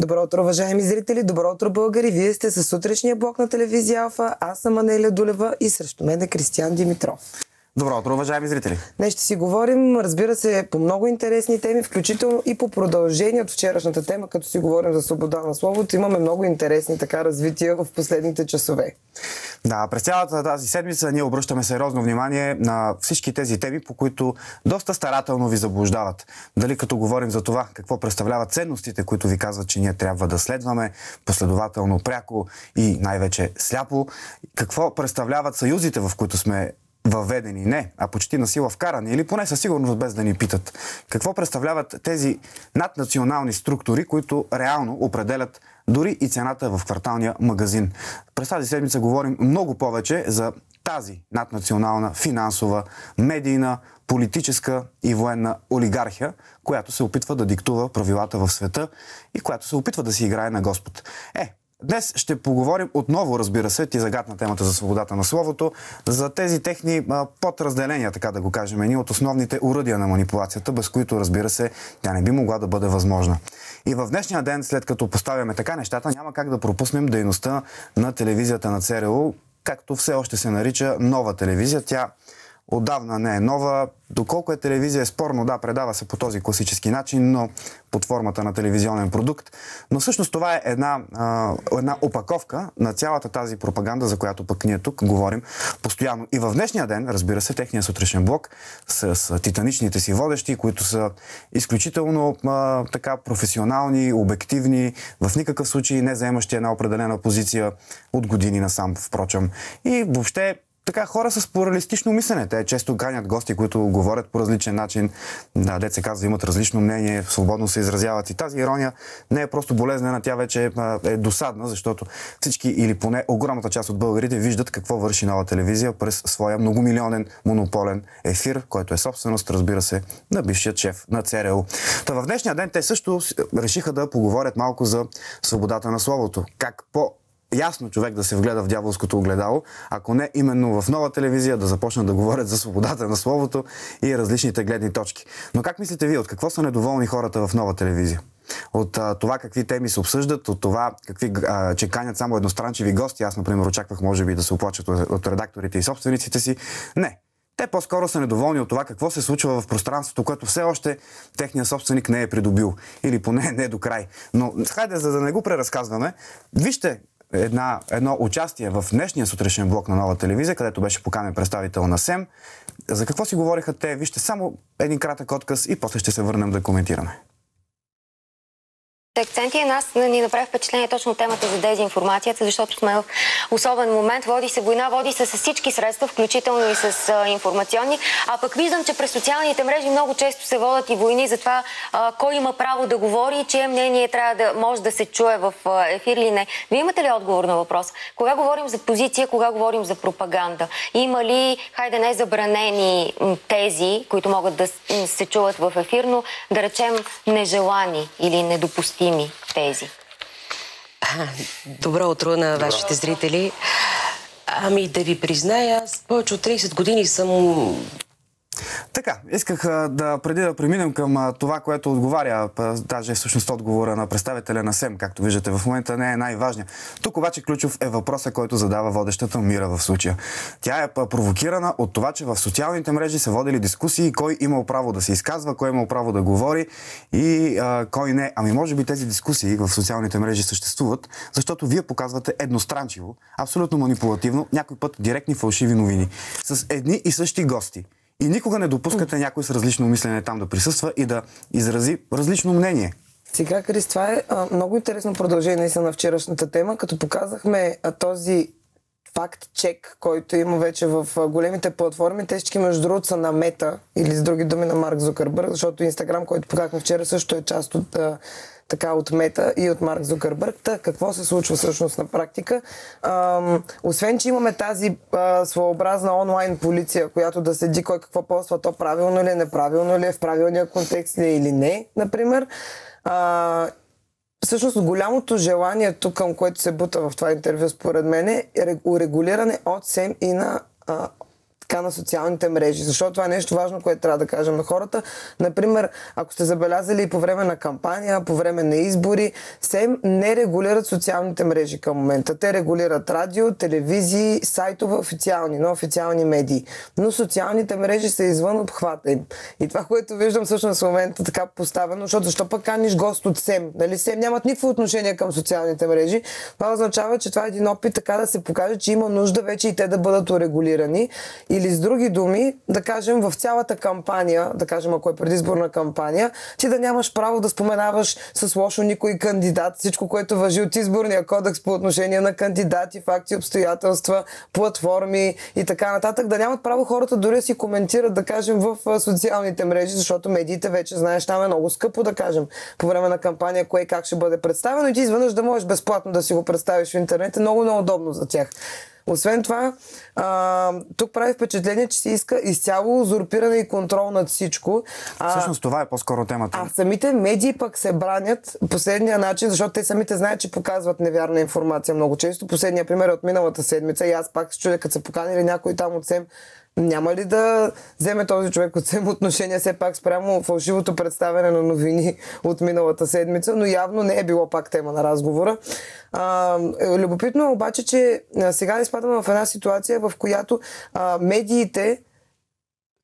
Добро утро, уважаеми зрители! Добро утро, българи! Вие сте с сутрешния блок на телевизия Алфа. Аз съм Анелия Дулева и срещу мен е Кристиан Димитров. Добро утро, уважаеми зрители! Днес ще си говорим, разбира се, по много интересни теми, включително и по продължение от вчерашната тема, като си говорим за свобода на словото. Имаме много интересни така развития в последните часове. Да, през цялата тази седмица ние обръщаме сериозно внимание на всички тези теми, по които доста старателно ви заблуждават. Дали като говорим за това, какво представляват ценностите, които ви казват, че ние трябва да следваме последователно, пряко и най-вече сляпо, какво представляват съюзите, в които сме въведени. Не, а почти на сила вкарани или поне със сигурност без да ни питат. Какво представляват тези наднационални структури, които реално определят дори и цената в кварталния магазин. През тази седмица говорим много повече за тази наднационална, финансова, медийна, политическа и военна олигархия, която се опитва да диктува правилата в света и която се опитва да си играе на Господ. Е, Днес ще поговорим отново, разбира се, ти загадна темата за свободата на словото, за тези техни а, подразделения, така да го кажем, едни от основните уръдия на манипулацията, без които, разбира се, тя не би могла да бъде възможна. И в днешния ден, след като поставяме така нещата, няма как да пропуснем дейността на телевизията на ЦРУ, както все още се нарича нова телевизия. Тя отдавна не е нова. Доколко е телевизия е спорно, да, предава се по този класически начин, но под формата на телевизионен продукт. Но всъщност това е една, една опаковка на цялата тази пропаганда, за която пък ние тук говорим постоянно. И в днешния ден, разбира се, техния сутрешен блок с, с титаничните си водещи, които са изключително а, така професионални, обективни, в никакъв случай не заемащи една определена позиция от години насам, впрочем. И въобще така хора с плуралистично мислене. Те често ганят гости, които говорят по различен начин. Да, дет се казва, имат различно мнение, свободно се изразяват. И тази ирония не е просто болезнена, тя вече е досадна, защото всички или поне огромната част от българите виждат какво върши нова телевизия през своя многомилионен монополен ефир, който е собственост, разбира се, на бившият шеф на ЦРУ. Та в днешния ден те също решиха да поговорят малко за свободата на словото. Как по ясно човек да се вгледа в дяволското огледало, ако не именно в нова телевизия да започнат да говорят за свободата на словото и различните гледни точки. Но как мислите ви, от какво са недоволни хората в нова телевизия? От а, това какви теми се обсъждат, от това какви а, чеканят само едностранчиви гости. Аз, например, очаквах, може би, да се оплачат от, от редакторите и собствениците си. Не. Те по-скоро са недоволни от това какво се случва в пространството, което все още техният собственик не е придобил. Или поне не до край. Но хайде, за да не го преразказваме, вижте една, едно участие в днешния сутрешен блок на нова телевизия, където беше поканен представител на СЕМ. За какво си говориха те? Вижте само един кратък отказ и после ще се върнем да коментираме акценти и е нас ни направи впечатление точно темата за дезинформацията, защото сме в особен момент. Води се война, води се с всички средства, включително и с а, информационни. А пък виждам, че през социалните мрежи много често се водят и войни за това а, кой има право да говори и чие мнение трябва да може да се чуе в а, ефир или не. Вие имате ли отговор на въпрос? Кога говорим за позиция, кога говорим за пропаганда? Има ли, хайде не забранени тези, които могат да се чуват в ефир, но да речем нежелани или недопустими? допустими тези? Добро утро на вашите зрители. Ами да ви призная, аз повече от 30 години съм така, исках да преди да преминем към това, което отговаря, даже всъщност отговора на представителя на СЕМ, както виждате в момента, не е най-важният. Тук обаче ключов е въпроса, който задава водещата Мира в случая. Тя е провокирана от това, че в социалните мрежи са водили дискусии, кой имал право да се изказва, кой имал право да говори и а, кой не. Ами може би тези дискусии в социалните мрежи съществуват, защото вие показвате едностранчиво, абсолютно манипулативно, някой път директни фалшиви новини, с едни и същи гости. И никога не допускате някой с различно мислене там да присъства и да изрази различно мнение. Сега, Крис, това е а, много интересно продължение са на вчерашната тема, като показахме а, този факт-чек, който има вече в а, големите платформи. Те всички, между другото, са на мета или с други думи на Марк Зукърбърг, защото Инстаграм, който показахме вчера, също е част от а, така от Мета и от Марк Зукърбърг. Та, какво се случва всъщност на практика? Ам, освен, че имаме тази а, своеобразна онлайн полиция, която да седи кой какво полства, то правилно ли е, неправилно ли е, в правилния контекст ли е или не, например. А, всъщност голямото желание тук, към което се бута в това интервю, според мен, е урегулиране от СЕМ и на а, така на социалните мрежи, защото това е нещо важно, което трябва да кажем на хората. Например, ако сте забелязали и по време на кампания, по време на избори, СЕМ не регулират социалните мрежи към момента. Те регулират радио, телевизии, сайтове официални, на официални медии. Но социалните мрежи са извън обхвата им. И това, което виждам всъщност в момента така поставено, защото защо пък каниш гост от СЕМ? Нали, СЕМ нямат никакво отношение към социалните мрежи. Това означава, че това е един опит така да се покаже, че има нужда вече и те да бъдат урегулирани и или с други думи, да кажем в цялата кампания, да кажем ако е предизборна кампания, ти да нямаш право да споменаваш с лошо никой кандидат, всичко, което въжи от изборния кодекс по отношение на кандидати, факти, обстоятелства, платформи и така нататък. Да нямат право хората дори да си коментират, да кажем, в социалните мрежи, защото медиите вече, знаеш, там е много скъпо, да кажем, по време на кампания, кое как ще бъде представено и ти изведнъж да можеш безплатно да си го представиш в интернет е много, много удобно за тях. Освен това, а, тук прави впечатление, че се иска изцяло узурпиране и контрол над всичко. А, Всъщност това е по-скоро темата. А самите медии пък се бранят последния начин, защото те самите знаят, че показват невярна информация много често. Последния пример е от миналата седмица и аз пак се чудя, като поканили някой там от СЕМ няма ли да вземе този човек от взаимоотношения все пак спрямо фалшивото представяне на новини от миналата седмица, но явно не е било пак тема на разговора. А, любопитно е обаче, че сега изпадаме в една ситуация, в която а, медиите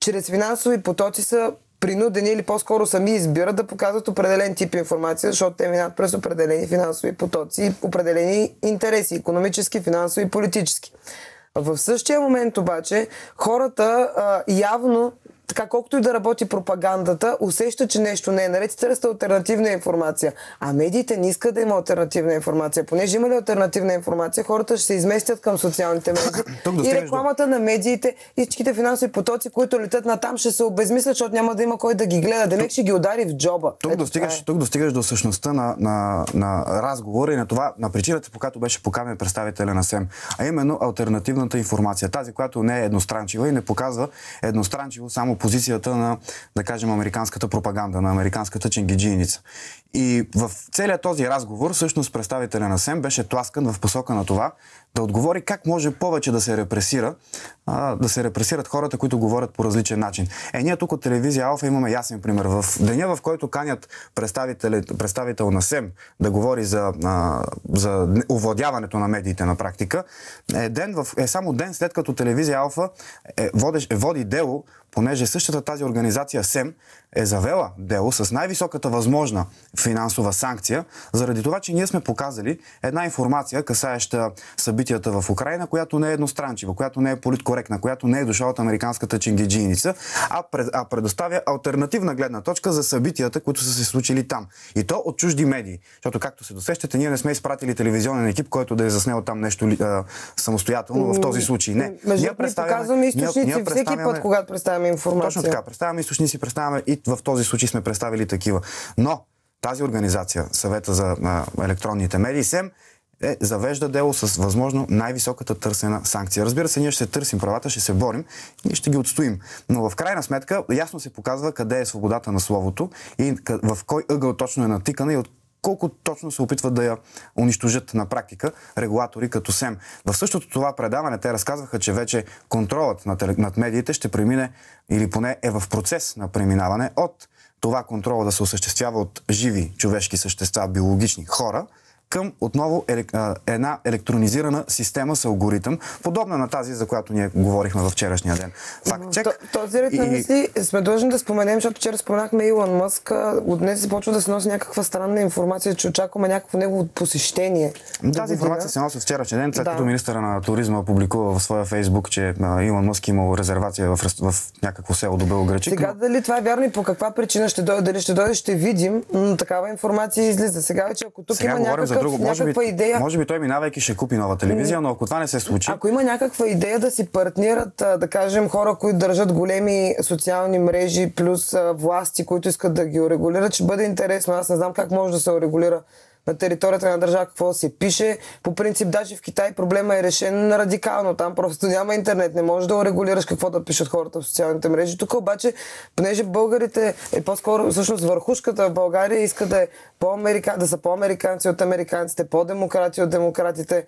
чрез финансови потоци са принудени или по-скоро сами избират да показват определен тип информация, защото те минат през определени финансови потоци, определени интереси, економически, финансови и политически. В същия момент обаче хората а, явно така колкото и да работи пропагандата, усеща, че нещо не е наред търсят альтернативна информация. А медиите не искат да има альтернативна информация. Понеже има ли альтернативна информация, хората ще се изместят към социалните медии. и рекламата да. на медиите и всичките финансови потоци, които летят на там, ще се обезмислят, защото няма да има кой да ги гледа. Демек тук, ще ги удари в джоба. Тук, Ето, достигаш, е. тук достигаш до същността на, на, на разговора и на това, на причината, по която беше поканен представителя на СЕМ, а именно альтернативната информация. Тази, която не е едностранчива и не показва едностранчиво само позицията на, да кажем, американската пропаганда, на американската ченгиджийница. И в целият този разговор, всъщност, представителя на СЕМ беше тласкан в посока на това да отговори как може повече да се репресира, а, да се репресират хората, които говорят по различен начин. Е, ние тук от телевизия Алфа имаме ясен пример. В деня, в който канят представител, на СЕМ да говори за, а, за овладяването на медиите на практика, е, ден в, е само ден след като телевизия Алфа е, е, води дело понеже същата тази организация СЕМ е завела дело с най-високата възможна финансова санкция, заради това, че ние сме показали една информация, касаеща събитията в Украина, която не е едностранчива, която не е политкоректна, която не е дошла от американската чингиджийница, а, пред, а предоставя альтернативна гледна точка за събитията, които са се случили там. И то от чужди медии. Защото, както се досещате, ние не сме изпратили телевизионен екип, който да е заснел там нещо а, самостоятелно в този случай. Не. Между ние представяме, източници ние, ние всеки път, когато представяме информация. Точно така, представяме източници, представяме и в този случай сме представили такива. Но тази организация, съвета за а, електронните медии, СЕМ, е, завежда дело с възможно най-високата търсена санкция. Разбира се, ние ще търсим правата, ще се борим и ще ги отстоим. Но в крайна сметка ясно се показва къде е свободата на словото и в кой ъгъл точно е натикана и от колко точно се опитват да я унищожат на практика регулатори като СЕМ. В същото това предаване те разказваха, че вече контролът над, над медиите ще премине или поне е в процес на преминаване от това контрола да се осъществява от живи човешки същества, биологични хора – към отново елек... една електронизирана система с алгоритъм, подобна на тази, за която ние говорихме в вчерашния ден. Факт чек. Този мисли и... си сме длъжни да споменем, защото вчера споменахме Илон Мъск. От днес започва да се носи някаква странна информация, че очакваме някакво негово посещение. Тази информация се носи от вчерашния ден, след да. като министъра на туризма публикува в своя фейсбук, че Илон Мъск имал резервация в, в някакво село до Белоградчик. Сега дали това е вярно и по каква причина ще дойде, дали ще дойде, ще видим, но такава информация излиза. Сега вече ако тук Сега има някакъв друго. Може би, идея... може би той минавайки ще купи нова телевизия, но ако това не се случи. Ако има някаква идея да си партнират, да кажем, хора, които държат големи социални мрежи, плюс власти, които искат да ги урегулират, ще бъде интересно. Аз не знам как може да се урегулира на територията на държава какво да се пише. По принцип, даже в Китай проблема е решен радикално. Там просто няма интернет, не можеш да урегулираш какво да пишат хората в социалните мрежи. Тук обаче, понеже българите е по-скоро, всъщност върхушката в България иска да, е по-америка... да са по-американци от американците, по-демократи от демократите,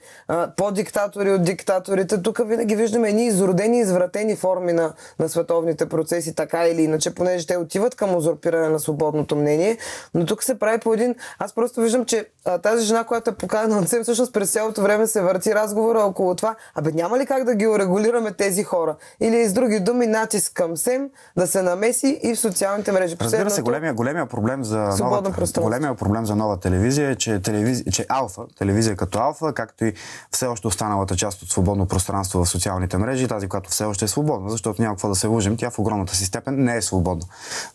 по-диктатори от диктаторите. Тук винаги виждаме едни изродени, извратени форми на, на световните процеси, така или иначе, понеже те отиват към узурпиране на свободното мнение. Но тук се прави по един... Аз просто виждам, че а, тази жена, която е поканена СЕМ, всъщност през цялото време се върти разговора около това, абе няма ли как да ги урегулираме тези хора? Или с други думи натиск към СЕМ да се намеси и в социалните мрежи. Последното... Разбира се, големия, големия, проблем за новата, големия проблем за нова телевизия е, че, телевизия, че алфа, телевизия като алфа, както и все още останалата част от свободно пространство в социалните мрежи, тази, която все още е свободна, защото няма какво да се лъжим, тя в огромната си степен не е свободна.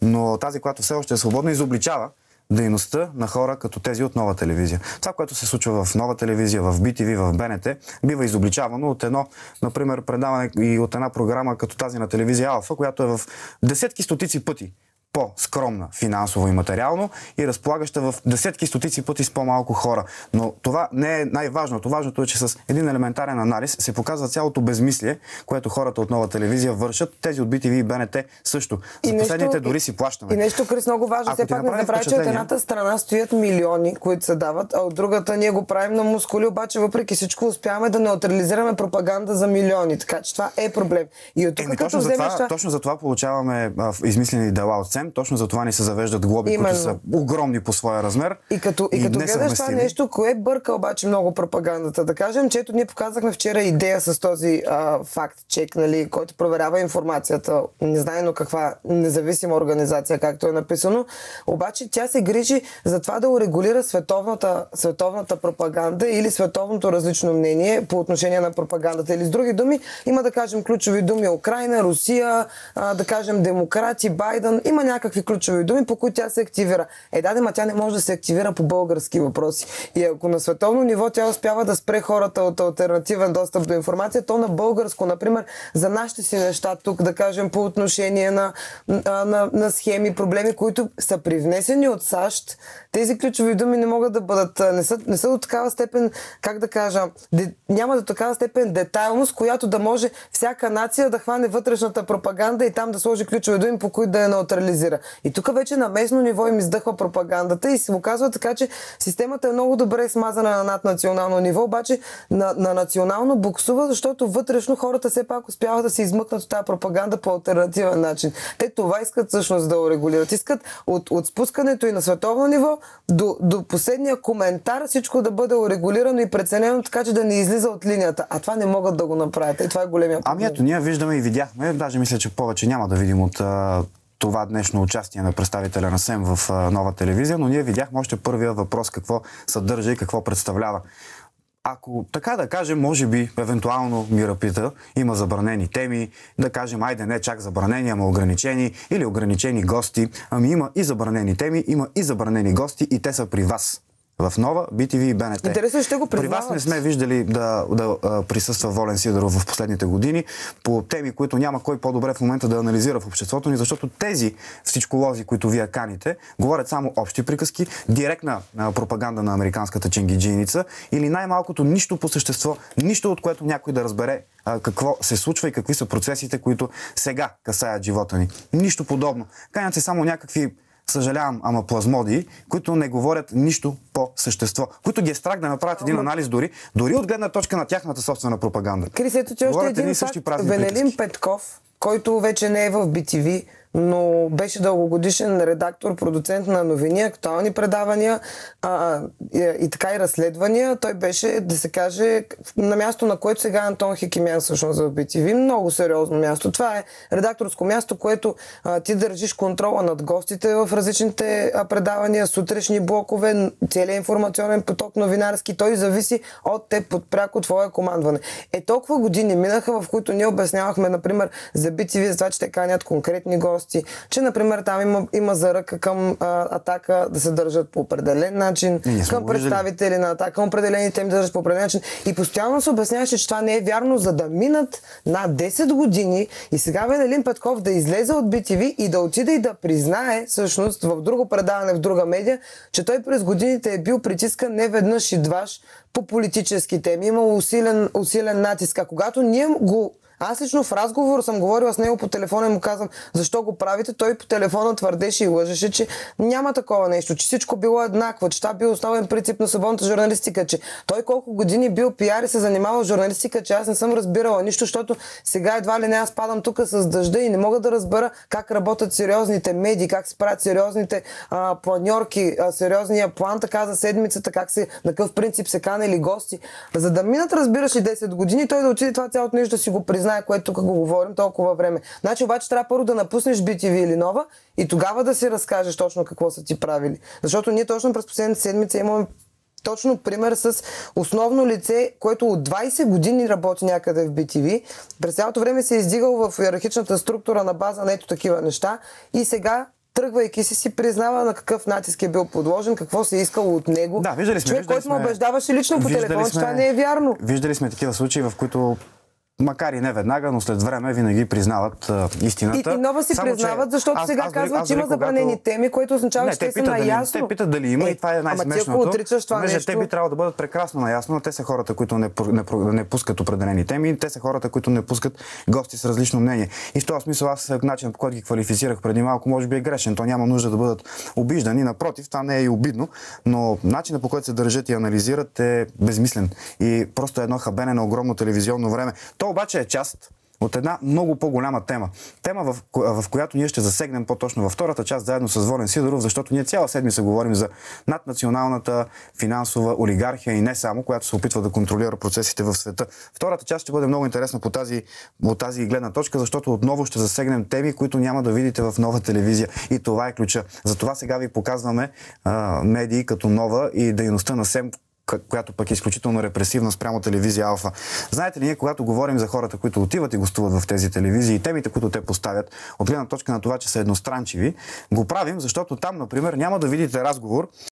Но тази, която все още е свободна, изобличава дейността на хора като тези от нова телевизия. Това, което се случва в нова телевизия, в BTV, в БНТ, бива изобличавано от едно, например, предаване и от една програма като тази на телевизия Алфа, която е в десетки, стотици пъти по-скромна финансово и материално и разполагаща в десетки, стотици пъти с по-малко хора. Но това не е най-важното. Важното е, че с един елементарен анализ се показва цялото безмислие, което хората от нова телевизия вършат. Тези от BTV и БНТ също. За и последните нещо, дори си плащаме. И нещо, Крис, много важно. Все пак не забравяй, че от едната страна стоят милиони, които се дават, а от другата ние го правим на мускули, обаче въпреки всичко успяваме да неутрализираме пропаганда за милиони. Така че това е проблем. И от тук, Еми, като точно, за това, това... точно за това получаваме а, измислени дела от съвсем, точно за това ни се завеждат глоби, Именно. които са огромни по своя размер. И като, и, и като гледаш това нещо, кое бърка обаче много пропагандата? Да кажем, чето ние показахме вчера идея с този а, факт чек, нали, който проверява информацията, не но каква независима организация, както е написано, обаче тя се грижи за това да урегулира световната, световната пропаганда или световното различно мнение по отношение на пропагандата. Или с други думи, има да кажем ключови думи Украина, Русия, а, да кажем демократи, Байден. Има някакви ключови думи, по които тя се активира. Е, да, ма тя не може да се активира по български въпроси. И ако на световно ниво тя успява да спре хората от альтернативен достъп до информация, то на българско, например, за нашите си неща тук, да кажем, по отношение на, на, на, на схеми, проблеми, които са привнесени от САЩ, тези ключови думи не могат да бъдат, не са, не са до такава степен, как да кажа, де, няма до такава степен детайлност, която да може всяка нация да хване вътрешната пропаганда и там да сложи ключови думи, по които да я неутрализира организира. И тук вече на местно ниво им издъхва пропагандата и се оказва така, че системата е много добре смазана на наднационално ниво, обаче на, на национално буксува, защото вътрешно хората все пак успяват да се измъкнат от тази пропаганда по альтернативен начин. Те това искат всъщност да урегулират. Искат от, от спускането и на световно ниво до, до последния коментар всичко да бъде урегулирано и преценено, така че да не излиза от линията. А това не могат да го направят. И това е големия ами проблем. Ами ето, ние виждаме и видяхме, даже мисля, че повече няма да видим от това днешно участие на представителя на СЕМ в нова телевизия, но ние видяхме още първия въпрос какво съдържа и какво представлява. Ако така да кажем, може би, евентуално мирапита има забранени теми, да кажем, айде не чак забранени, ама ограничени или ограничени гости, ами има и забранени теми, има и забранени гости и те са при вас в Нова, BTV и БНТ. Интересно, ще го признават. При вас не сме виждали да, да присъства Волен Сидоров в последните години по теми, които няма кой по-добре в момента да анализира в обществото ни, защото тези всичколози, които вие каните, говорят само общи приказки, директна пропаганда на американската чингиджийница или най-малкото нищо по същество, нищо от което някой да разбере какво се случва и какви са процесите, които сега касаят живота ни. Нищо подобно. Канят се само някакви съжалявам, ама плазмоди, които не говорят нищо по същество, които ги е страх да направят един анализ дори, дори от гледна точка на тяхната собствена пропаганда. Крис, ето че още един факт. Венелин Петков, който вече не е в BTV, но беше дългогодишен редактор, продуцент на новини, актуални предавания а, и, и така и разследвания. Той беше, да се каже, на място, на което сега Антон Хекимян всъщност за BTV. Много сериозно място. Това е редакторско място, което а, ти държиш контрола над гостите в различните а, предавания, сутрешни блокове, целият информационен поток новинарски. Той зависи от теб, под пряко твое командване. Е, толкова години минаха, в които ние обяснявахме, например, за BTV, за това, че те канят конкретни гости гости, че, например, там има, има заръка към а, атака да се държат по определен начин, към представители на атака, към определени теми да държат по определен начин. И постоянно се обясняваше, че това не е вярно, за да минат на 10 години и сега Венелин Петков да излезе от BTV и да отиде и да признае, всъщност, в друго предаване, в друга медия, че той през годините е бил притискан не веднъж и дваш по политически теми. Имало усилен, усилен натиск. А когато ние го аз лично в разговор съм говорила с него по телефона и му казвам, защо го правите? Той по телефона твърдеше и лъжеше, че няма такова нещо, че всичко било еднакво, че това бил основен принцип на свободната журналистика, че той колко години бил пиар и се занимавал с журналистика, че аз не съм разбирала нищо, защото сега едва ли не аз падам тук с дъжда и не мога да разбера как работят сериозните медии, как се правят сериозните а, планьорки, а, сериозния план така за седмицата, как се, на какъв принцип се канели гости. За да минат, разбираш, и 10 години, той да отиде това цялото нещо да си го призна знае което тук го говорим толкова време. Значи обаче трябва първо да напуснеш BTV или нова и тогава да си разкажеш точно какво са ти правили. Защото ние точно през последните седмица имаме точно пример с основно лице, което от 20 години работи някъде в BTV. През цялото време се е издигал в иерархичната структура на база на ето такива неща и сега тръгвайки си, си признава на какъв натиск е бил подложен, какво се е искало от него. Да, виждали сме. Човек, който сме, му убеждаваше лично по телефона, че това не е вярно. Виждали сме такива случаи, в които макар и не веднага, но след време винаги признават а, истината. И, и нова си Само, признават, защото аз, сега аз, казват, аз, че има когато... забранени теми, което означава, не, че те, те са наясно. Дали, те питат дали има е, и това е най-смешното. Ама ти ако това нещо... те би трябвало да бъдат прекрасно наясно, но те са хората, които не, не, не, не пускат определени теми, те са хората, които не пускат гости с различно мнение. И в този смисъл аз е, начинът, по който ги квалифицирах преди малко, може би е грешен. То няма нужда да бъдат обиждани. Напротив, това не е и обидно, но начинът по който се държат и анализират е безмислен. И просто едно хабене на огромно телевизионно време. То обаче е част от една много по-голяма тема. Тема, в, в която ние ще засегнем по-точно във втората част, заедно с Волен Сидоров, защото ние цяла седмица говорим за наднационалната финансова олигархия и не само, която се опитва да контролира процесите в света. Втората част ще бъде много интересна по тази, по тази гледна точка, защото отново ще засегнем теми, които няма да видите в нова телевизия. И това е ключа. Затова сега ви показваме а, медии като нова и дейността на СЕМ, която пък е изключително репресивна спрямо телевизия Алфа. Знаете ли, ние когато говорим за хората, които отиват и гостуват в тези телевизии и темите, които те поставят, от гледна точка на това, че са едностранчиви, го правим, защото там, например, няма да видите разговор